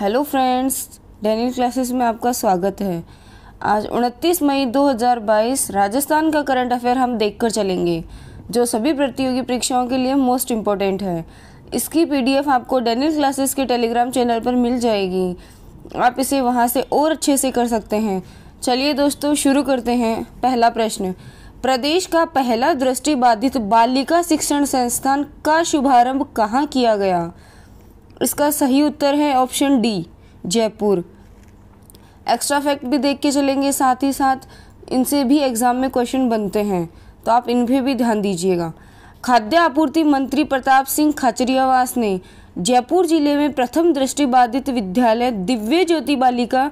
hello friends Daniel classes में आपका स्वागत है आज 29 मई 2022 राजस्थान का करंट अफेयर हम देखकर चलेंगे जो सभी प्रतियोगी परीक्षाओं के लिए मोस्ट इम्पोर्टेंट है इसकी पीडीएफ आपको डेनियल क्लासेस के टेलीग्राम चैनल पर मिल जाएगी आप इसे वहाँ से और अच्छे से कर सकते हैं चलिए दोस्तों शुरू करते हैं पहला प्रश्न प्रदेश का पहला दृष्टिबाधित बालिका शिक्षण संस्थान का शुभारंभ कहाँ किया गया इसका सही उत्तर है option D Jaipur extra fact भी देख के चलेंगे साथ ही साथ इनसे भी एग्ज़ाम में क्वेश्चन बनते हैं तो आप इन पर भी ध्यान दीजिएगा खाद्य आपूर्ति मंत्री प्रताप सिंह खाचरियावास ने जयपुर जिले में प्रथम दृष्टिबाधित विद्यालय दिव्य ज्योति बालिका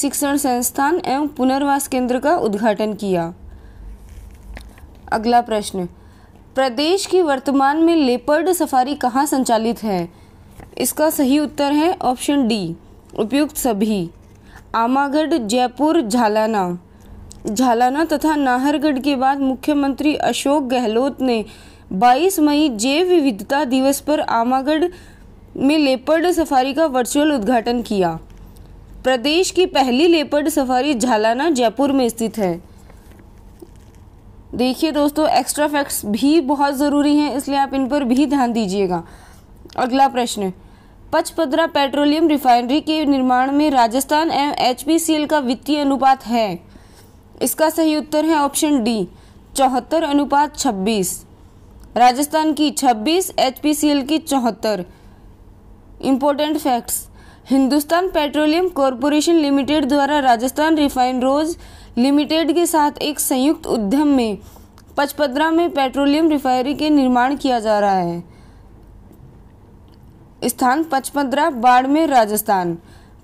शिक्षण संस्थान एवं पुनर्वास केंद्र का उद्घाटन किया अगला प्रश्न प्रदेश की वर्तमान में लेपर्ड सफारी कहाँ संचालित है इसका सही उत्तर है ऑप्शन डी उपयुक्त सभी आमागढ़ जयपुर झालाना झालाना तथा नाहरगढ़ के बाद मुख्यमंत्री अशोक गहलोत ने 22 मई जैव विविधता दिवस पर आमागढ़ में लेपर्ड सफारी का वर्चुअल उद्घाटन किया प्रदेश की पहली लेपर्ड सफारी झालाना जयपुर में स्थित है देखिए दोस्तों एक्स्ट्रा फैक्ट्स भी बहुत ज़रूरी हैं इसलिए आप इन पर भी ध्यान दीजिएगा अगला प्रश्न पचपदरा पेट्रोलियम रिफाइनरी के निर्माण में राजस्थान एवं एच का वित्तीय अनुपात है इसका सही उत्तर है ऑप्शन डी चौहत्तर अनुपात छब्बीस राजस्थान की छब्बीस एच की चौहत्तर important facts Hindustan Petroleum Corporation Limited द्वारा राजस्थान रिफाइन रोज लिमिटेड के साथ एक संयुक्त उद्यम में पचपदरा में पेट्रोलियम रिफाइनरी के निर्माण किया जा रहा है स्थान पचपद्रा बाड़मेर राजस्थान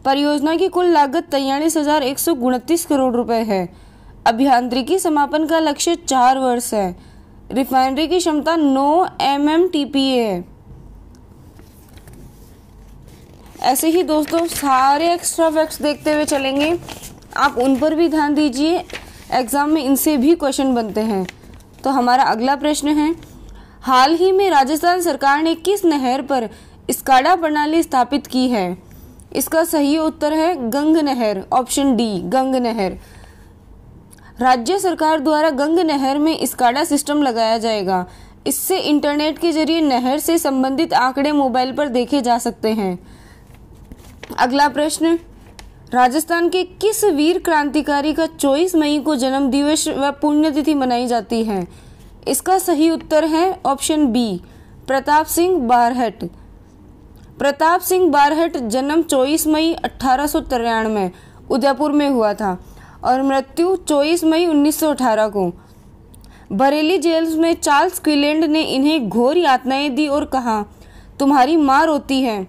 परियोजना की कुल लागत तैयलीस हजार एक सौ उनतीस करोड़ रुपए है अभियांत्रिकी समापन का लक्ष्य चार वर्ष है रिफाइनरी की क्षमता नौ एम एम टी पी है ऐसे ही दोस्तों सारे एक्स्ट्रा फैक्ट्स देखते हुए चलेंगे आप उन पर भी ध्यान दीजिए एग्ज़ाम में इनसे भी क्वेश्चन बनते हैं तो हमारा अगला प्रश्न है हाल ही में राजस्थान सरकार ने किस नहर पर स्काडा प्रणाली स्थापित की है इसका सही उत्तर है गंग नहर ऑप्शन डी गंग नहर राज्य सरकार द्वारा गंग नहर में स्काडा सिस्टम लगाया जाएगा इससे इंटरनेट के जरिए नहर से संबंधित आंकड़े मोबाइल पर देखे जा सकते हैं अगला प्रश्न राजस्थान के किस वीर क्रांतिकारी का 24 मई को जन्म दिवस व पुण्यतिथि मनाई जाती है इसका सही उत्तर है ऑप्शन बी प्रताप सिंह बारहट प्रताप सिंह बारहट जन्म 24 मई अठारह में उदयपुर में हुआ था और मृत्यु 24 मई 1918 को बरेली जेल में चार्ल्स क्विलेंड ने इन्हें घोर यातनाएं दी और कहा तुम्हारी माँ रोती है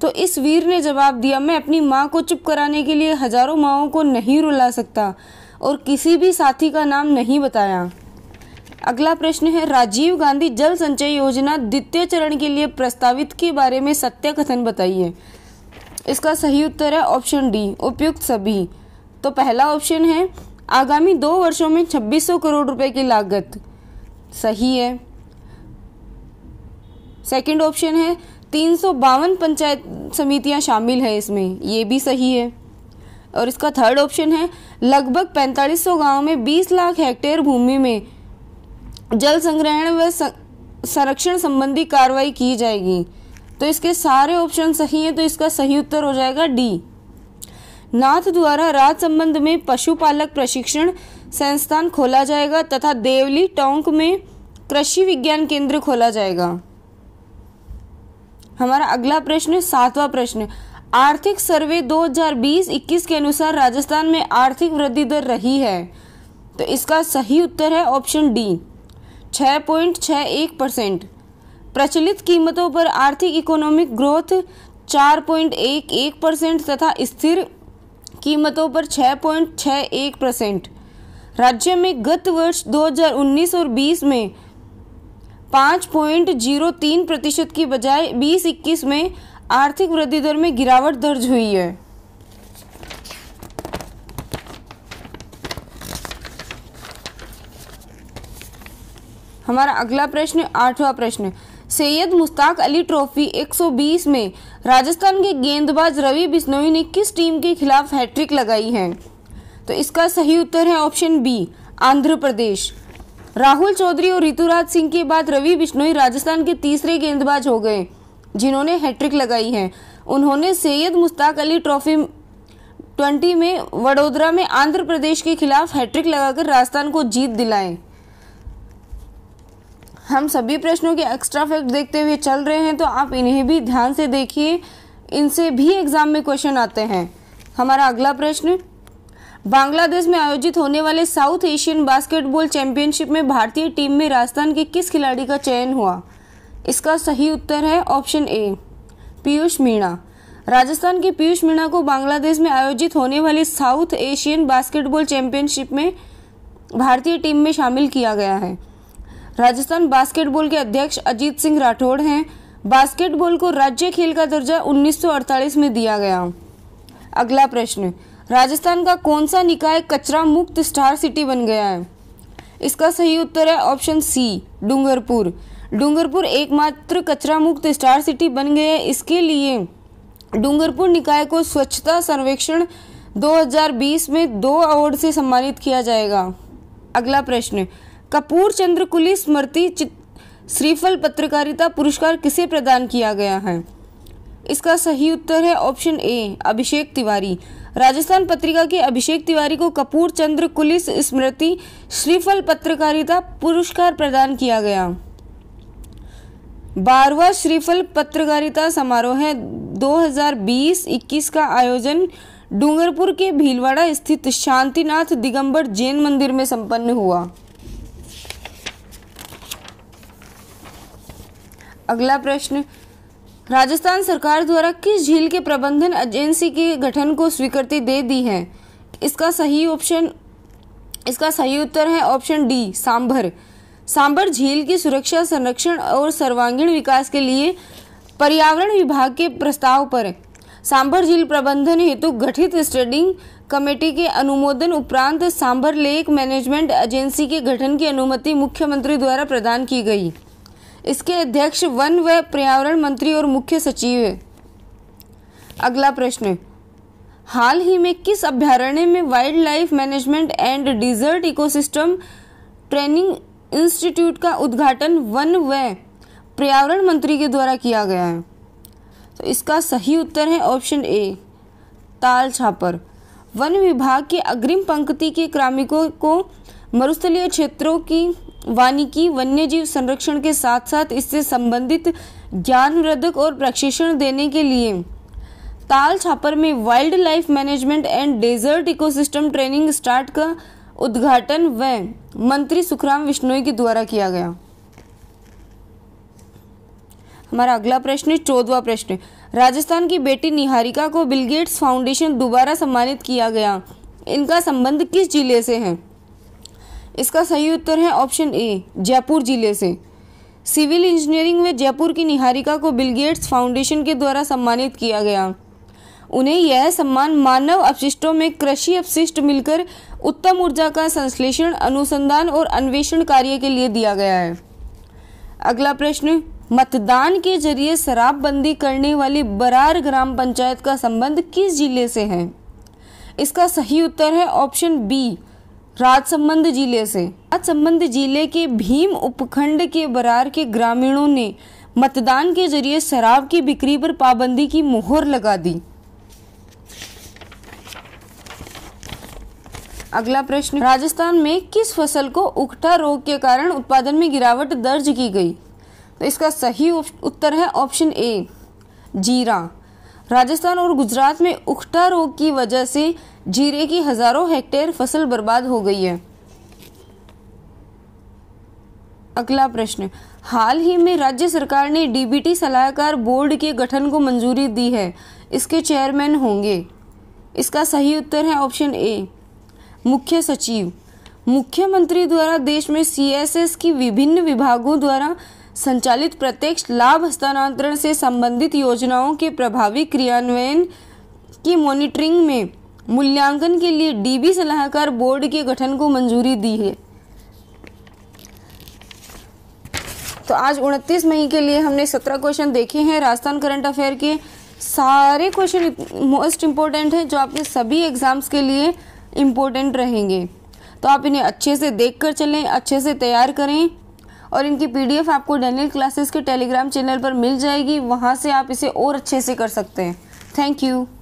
तो इस वीर ने जवाब दिया मैं अपनी माँ को चुप कराने के लिए हजारों माओं को नहीं रुला सकता और किसी भी साथी का नाम नहीं बताया अगला प्रश्न है राजीव गांधी जल संचय योजना द्वितीय चरण के लिए प्रस्तावित के बारे में सत्य कथन बताइए इसका सही उत्तर है ऑप्शन डी उपयुक्त सभी तो पहला ऑप्शन है आगामी दो वर्षों में 2600 करोड़ रुपए की लागत सही है सेकंड ऑप्शन है तीन पंचायत समितियां शामिल है इसमें ये भी सही है और इसका थर्ड ऑप्शन है लगभग 4500 गांव में 20 लाख हेक्टेयर भूमि में जल संग्रहण व संरक्षण संबंधी कार्रवाई की जाएगी तो इसके सारे ऑप्शन सही हैं तो इसका सही उत्तर हो जाएगा डी नाथ द्वारा राज संबंध में पशुपालक प्रशिक्षण संस्थान खोला जाएगा तथा देवली टोंक में कृषि विज्ञान केंद्र खोला जाएगा हमारा अगला प्रश्न सातवां प्रश्न आर्थिक सर्वे 2020-21 के अनुसार राजस्थान में आर्थिक वृद्धि दर रही है तो इसका सही उत्तर है ऑप्शन डी छः पॉइंट छः एक परसेंट प्रचलित कीमतों पर आर्थिक इकोनॉमिक ग्रोथ चार पॉइंट एक एक परसेंट तथा स्थिर कीमतों पर छः पॉइंट छः एक परसेंट राज्य में गत वर्ष 2019 और 20 में पाँच पॉइंट जीरो तीन प्रतिशत की बजाय बीस इक्कीस में आर्थिक वृद्धि दर में गिरावट दर्ज हुई है हमारा अगला प्रश्न आठवां प्रश्न सैयद मुश्ताक अली ट्रॉफी 120 में राजस्थान के गेंदबाज रवि बिश्नोई ने किस टीम के खिलाफ हैट्रिक लगाई है तो इसका सही उत्तर है ऑप्शन बी आंध्र प्रदेश राहुल चौधरी और ऋतुराज सिंह के बाद रवि बिश्नोई राजस्थान के तीसरे गेंदबाज हो गए जिन्होंने हैट्रिक लगाई है उन्होंने सैयद मुश्ताक अली ट्रॉफी ट्वेंटी में वडोदरा में आंध्र प्रदेश के खिलाफ हैट्रिक लगाकर राजस्थान को जीत दिलाए हम सभी प्रश्नों के एक्स्ट्रा फैक्ट देखते हुए चल रहे हैं तो आप इन्हें भी ध्यान से देखिए इनसे भी एग्जाम में क्वेश्चन आते हैं हमारा अगला प्रश्न बांग्लादेश में आयोजित होने वाले साउथ एशियन बास्केटबॉल चैंपियनशिप में भारतीय टीम में राजस्थान के किस खिलाड़ी का चयन हुआ इसका सही उत्तर है ऑप्शन ए पीयूष मीणा राजस्थान के पीयूष मीणा को बांग्लादेश में आयोजित होने वाले साउथ एशियन बास्केटबॉल चैंपियनशिप में भारतीय टीम में शामिल किया गया है राजस्थान बास्केटबॉल के अध्यक्ष अजीत सिंह राठौड़ हैं बास्केटबॉल को राज्य खेल का दर्जा 1948 में दिया गया अगला प्रश्न राजस्थान का कौन सा निकाय कचरा मुक्त स्टार सिटी बन गया है इसका सही उत्तर है ऑप्शन सी डूंगरपुर डूंगरपुर एकमात्र कचरा मुक्त स्टार सिटी बन गया है इसके लिए डूंगरपुर निकाय को स्वच्छता सर्वेक्षण 2020 में दो अवार्ड से सम्मानित किया जाएगा अगला प्रश्न कपूर चंद्रकुली स्मृति श्रीफल पत्रकारिता पुरस्कार किसे प्रदान किया गया है इसका सही उत्तर है ऑप्शन ए अभिषेक तिवारी राजस्थान पत्रिका के अभिषेक तिवारी को कपूर चंद्र कुलिस स्मृति श्रीफल पत्रकारिता पुरस्कार प्रदान किया गया बारवा श्रीफल पत्रकारिता समारोह है 2020-21 का आयोजन डूंगरपुर के भीलवाड़ा स्थित शांतिनाथ दिगंबर जैन मंदिर में संपन्न हुआ अगला प्रश्न राजस्थान सरकार द्वारा किस झील के प्रबंधन एजेंसी के गठन को स्वीकृति दे दी है इसका सही ऑप्शन इसका सही उत्तर है ऑप्शन डी सांभर सांभर झील की सुरक्षा संरक्षण और सर्वांगीण विकास के लिए पर्यावरण विभाग के प्रस्ताव पर सांभर झील प्रबंधन हेतु गठित स्टडिंग कमेटी के अनुमोदन उपरांत सांभर लेक मैनेजमेंट एजेंसी के गठन की अनुमति मुख्यमंत्री द्वारा प्रदान की गई इसके अध्यक्ष वन व पर्यावरण मंत्री और मुख्य सचिव है अगला प्रश्न हाल ही में किस अभ्यारण्य में wildlife management and desert ecosystem training institute का उद्घाटन वन व पर्यावरण मंत्री के द्वारा किया गया है तो इसका सही उत्तर है ऑप्शन ए ताल छापर वन विभाग के अग्रिम पंक्ति के क्रामिकों को मरुस्थलीय क्षेत्रों की वानिकी वन्य जीव संरक्षण के साथ साथ इससे संबंधित ज्ञानवर्धक और प्रशिक्षण देने के लिए ताल छापर में wildlife management and desert ecosystem training start का उद्घाटन व मंत्री सुखराम विश्नोई के द्वारा किया गया हमारा अगला प्रश्न चौदवा प्रश्न राजस्थान की बेटी निहारिका को बिलगेट्स फाउंडेशन दोबारा सम्मानित किया गया इनका संबंध किस जिले से है इसका सही उत्तर है ऑप्शन ए जयपुर जिले से सिविल इंजीनियरिंग में जयपुर की निहारिका को बिलगेट्स फाउंडेशन के द्वारा सम्मानित किया गया उन्हें यह सम्मान मानव अपशिष्टों में कृषि अपशिष्ट मिलकर उत्तम ऊर्जा का संश्लेषण अनुसंधान और अन्वेषण कार्य के लिए दिया गया है अगला प्रश्न मतदान के जरिए शराबबंदी करने वाली बरार ग्राम पंचायत का संबंध किस जिले से है इसका सही उत्तर है ऑप्शन बी राजसमंद जिले से राजसमंद जिले के भीम उपखंड के बरार के ग्रामीणों ने मतदान के जरिए शराब की बिक्री पर पाबंदी की मुहर लगा दी अगला प्रश्न राजस्थान में किस फसल को उकठा रोग के कारण उत्पादन में गिरावट दर्ज की गई तो इसका सही उत्तर है ऑप्शन ए जीरा राजस्थान और गुजरात में उकठा रोग की वजह से जीरे की हज़ारों हेक्टेयर फसल बर्बाद हो गई है अगला प्रश्न हाल ही में राज्य सरकार ने डीबीटी सलाहकार बोर्ड के गठन को मंजूरी दी है इसके चेयरमैन होंगे इसका सही उत्तर है ऑप्शन ए मुख्य सचिव मुख्यमंत्री द्वारा देश में सीएसएस की विभिन्न विभागों द्वारा संचालित प्रत्यक्ष लाभ हस्तांतरण से संबंधित योजनाओं के प्रभावी क्रियान्वयन की मॉनिटरिंग में मूल्यांकन के लिए डीबी सलाहकार बोर्ड के गठन को मंजूरी दी है तो आज 29 मई के लिए हमने 17 क्वेश्चन देखे हैं राजस्थान करंट अफेयर के सारे क्वेश्चन मोस्ट इम्पोर्टेंट हैं जो आपके सभी एग्ज़ाम्स के लिए इम्पोर्टेंट रहेंगे तो आप इन्हें अच्छे से देख कर चलें अच्छे से तैयार करें और इनकी पीडीएफ आपको डेनियल क्लासेस के टेलीग्राम चैनल पर मिल जाएगी वहाँ से आप इसे और अच्छे से कर सकते हैं थैंक यू